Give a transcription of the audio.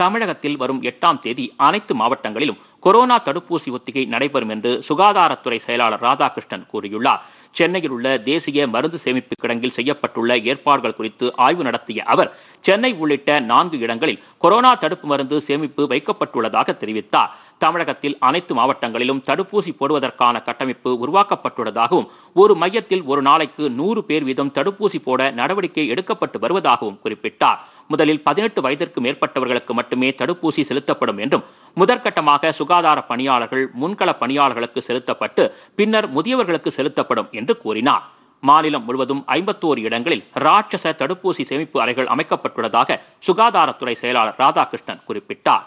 தமிழகத்தில் வரும் எட்டாம் தேதி அனைத்து மாவட்டங்களிலும் கொரோனா தடுப்பூசி ஒத்திகை நடைபெறும் என்று சுகாதாரத்துறை செயலாளர் ராதாகிருஷ்ணன் கூறியுள்ளார் சென்னையில் உள்ள தேசிய மருந்து சேமிப்பு கிடங்கில் செய்யப்பட்டுள்ள ஏற்பாடுகள் குறித்து ஆய்வு நடத்திய அவர் சென்னை உள்ளிட்ட நான்கு இடங்களில் கொரோனா தடுப்பு மருந்து சேமிப்பு வைக்கப்பட்டுள்ளதாக தெரிவித்தார் தமிழகத்தில் அனைத்து மாவட்டங்களிலும் தடுப்பூசி போடுவதற்கான கட்டமைப்பு உருவாக்கப்பட்டுள்ளதாகவும் ஒரு மையத்தில் ஒரு நாளைக்கு நூறு பேர் வீதம் தடுப்பூசி போட நடவடிக்கை எடுக்கப்பட்டு வருவதாகவும் குறிப்பிட்டார் முதலில் பதினெட்டு வயதிற்கு மேற்பட்டவர்களுக்கு மட்டுமே தடுப்பூசி செலுத்தப்படும் என்றும் முதற்கட்டமாக சுகாதார பணியாளர்கள் முன்கள பணியாளர்களுக்கு செலுத்தப்பட்டு பின்னர் முதியவர்களுக்கு செலுத்தப்படும் என்று கூறினார் மாநிலம் முழுவதும் ஐம்பத்தோரு இடங்களில் ராட்சச தடுப்பூசி சேமிப்பு அறைகள் அமைக்கப்பட்டுள்ளதாக சுகாதாரத்துறை செயலாளர் ராதாகிருஷ்ணன் குறிப்பிட்டார்